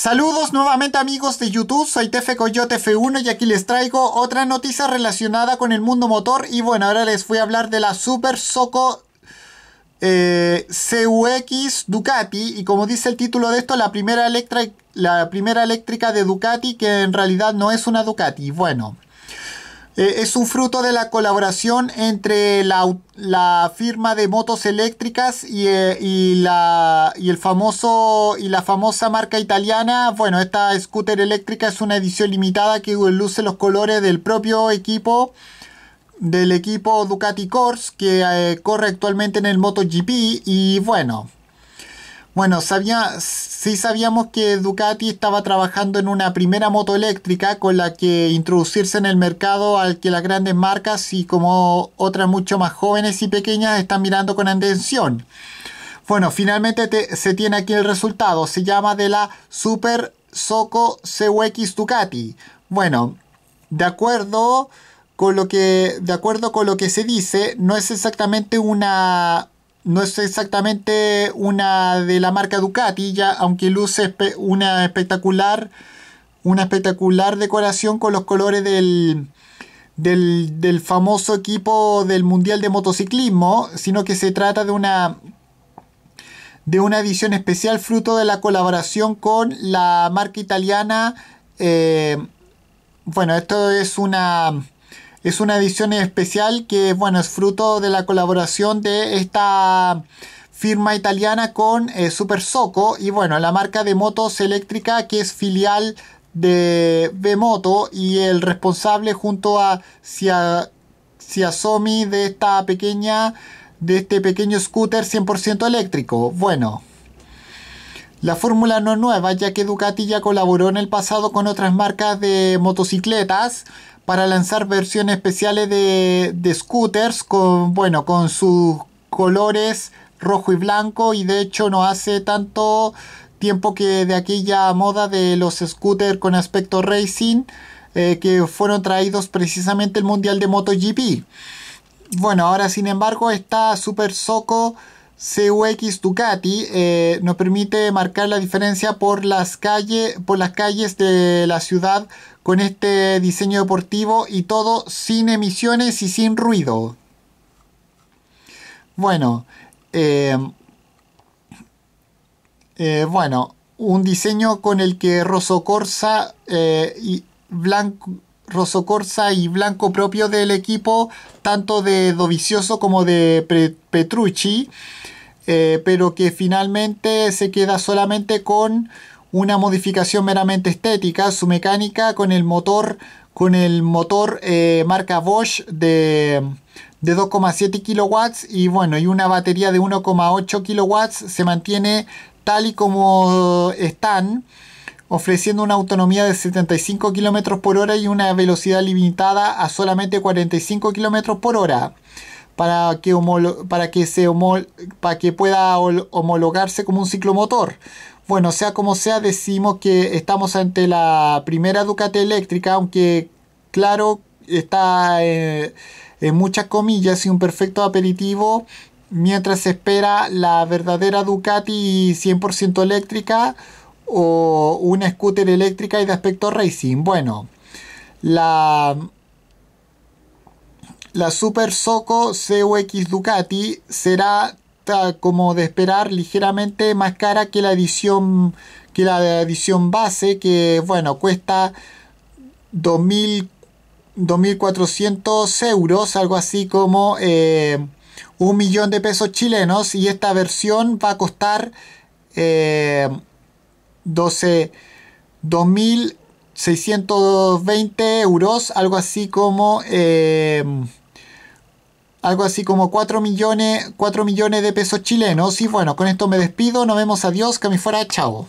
Saludos nuevamente amigos de YouTube, soy TF Coyote F1 y aquí les traigo otra noticia relacionada con el mundo motor y bueno, ahora les voy a hablar de la Super Soco eh, CUX Ducati y como dice el título de esto, la primera, la primera eléctrica de Ducati que en realidad no es una Ducati. Bueno, eh, es un fruto de la colaboración entre la, firma de motos eléctricas y, eh, la, el famoso, y la famosa marca italiana. Bueno, esta scooter eléctrica es una edición limitada que luce los colores del propio equipo del equipo Ducati Corse que eh, corre actualmente en el MotoGP y bueno bueno, sabía, sí sabíamos que Ducati estaba trabajando en una primera moto eléctrica con la que introducirse en el mercado al que las grandes marcas y como otras mucho más jóvenes y pequeñas están mirando con atención. Bueno, finalmente se tiene aquí el resultado. Se llama de la Super Soco CX Ducati. Bueno, de acuerdo con lo que, de acuerdo con lo que se dice, no es exactamente una no es exactamente una de la marca Ducati, aunque luce una espectacular, una espectacular decoración con los colores del, del, del, famoso equipo del Mundial de Motociclismo, sino que se trata de una, de una edición especial fruto de la colaboración con la marca italiana. Eh, bueno, esto es una es una edición especial que, bueno, es fruto de la colaboración de esta firma italiana con eh, Super Soco y, bueno, la marca de motos eléctrica que es filial de Bemoto y el responsable junto a Cia Siasomi de esta pequeña de este pequeño scooter 100% eléctrico. Bueno, la fórmula no es nueva, ya que Ducati ya colaboró en el pasado con otras marcas de motocicletas para lanzar versiones especiales de, scooters con, bueno, con sus colores rojo y blanco y de hecho no hace tanto tiempo que de aquella moda de los scooters con aspecto racing eh, que fueron traídos precisamente el mundial de MotoGP. Bueno, ahora sin embargo está Super Soco CUX Ducati eh, nos permite marcar la diferencia por las, calles, por las calles de la ciudad con este diseño deportivo y todo sin emisiones y sin ruido. Bueno, eh, eh, bueno, un diseño con el que Rosso Corsa y blanco Rosocorsa y Blanco propio del equipo, tanto de Dovicioso como de Petrucci, eh, pero que finalmente se queda solamente con una modificación meramente estética, su mecánica con el motor, con el motor eh, marca Bosch de, de 2,7 kW y bueno, y una batería de 1,8 kW se mantiene tal y como están ofreciendo una autonomía de 75 km por hora y una velocidad limitada a solamente 45 km por hora para que, para que, se para que pueda homologarse como un ciclomotor. Bueno, sea como sea, decimos que estamos ante la primera Ducati eléctrica, aunque claro, está eh, en muchas comillas y un perfecto aperitivo mientras se espera la verdadera Ducati 100% eléctrica o una scooter eléctrica y de aspecto racing. Bueno, la, la Super Soco CUX Ducati será como de esperar ligeramente más cara que la edición que la edición base que bueno cuesta 2.400 euros algo así como eh, un millón de pesos chilenos y esta versión va a costar eh, 12, 2.620 euros, algo así como... Eh, algo así como 4 millones, 4 millones de pesos chilenos. Y bueno, con esto me despido. Nos vemos. Adiós. Que me fuera. Chao.